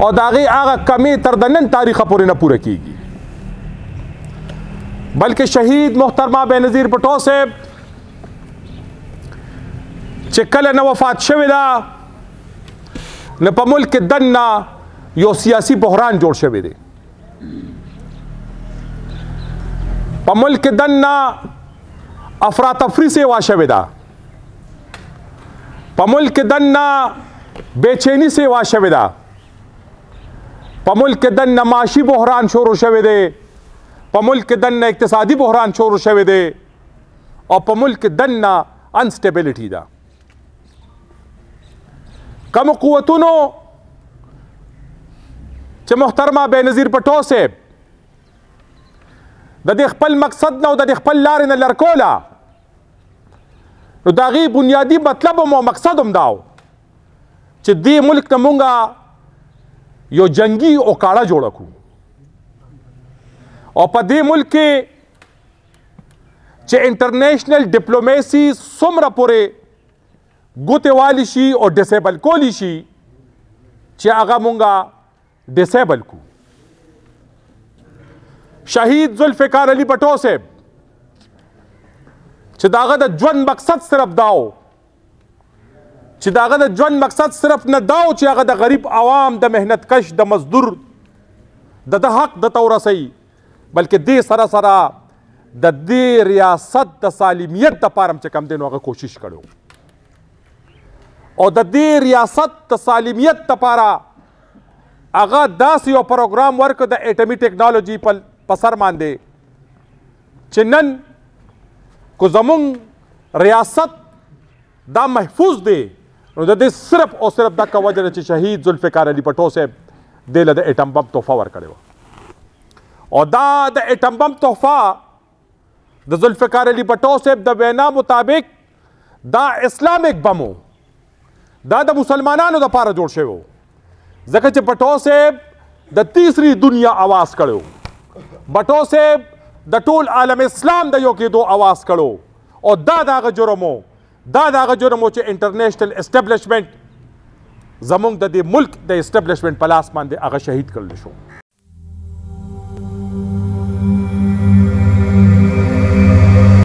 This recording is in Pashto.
او داغه هغه کمی تر د نن تاریخ پورې نه پوره کیږي بلکې شهید محترمه بنظیر پټو صاحب چې کله نه وفات شوی دا نه په ملک دنه یو سیاسي بحران جوړ شوی دی په ملک دنه افراتفری سیوا شوی ده په ملک دنه بېچینی سیوا شوی ده په ملک کې د نماشي بحران شروع شوی دی په ملک کې د اقتصادي بحران شروع شوی دی او په ملک کې د انسټیبلټی ده کوم قوتونو چې محترمه بینظیر پټو صاحب د دې خپل مقصد نه او د دې خپل لارې نه لرکوله نو د هغې بنیادي مطلب هم او مقصد هم دا چې دې ملک نه مونږه یو جنگي او کاړه جوړ کړو او په دې ملک کې چې انټرنیشنل ډیپلوماسي څومره پورې ګوته والی شي او ډیسیبل کولی شي چې هغه مونږه ډیسیبل کو شهید ذوالفقار علي پټو صاحب چې داغه د ژوند مقصد صرف داو چې داغه د ژوند مقصد صرف نه دا او چې هغه د غریب عوام د مهنت کش د مزدور د د حق د تورسي بلکې دې سره سره د دې ریاست د سالمیت د پارم چې کم دین هغه کوشش کړو او د دې ریاست د سالمیت د پاره هغه داسې یو پروګرام ورکړ د اټومي ټیکنالوژي په سر باندې چې نن کو زمونږ ریاست دا محفوظ دی نو د دې صرف او صرف دا کوجه چې شهید ذوالفقار علي پټو صاحب دله د اټم بم تحفه ورکړې او دا د اټم بم تحفه د ذوالفقار علي پټو صاحب د وینا مطابق دا اسلامیک بم دا د مسلمانانو لپاره جوړ شوی و ځکه چې پټو صاحب د تیسری دنیا आवाज کړو بټو صاحب د ټول عالم اسلام د یو کېدو आवाज کړو او دا دغه جرمو دا دغه جرم و چې انټرنیشنل اسټابلیشمنت زمونږ د دې ملک د اسټابلیشمنت په لاس باندې هغه شهید کړل شو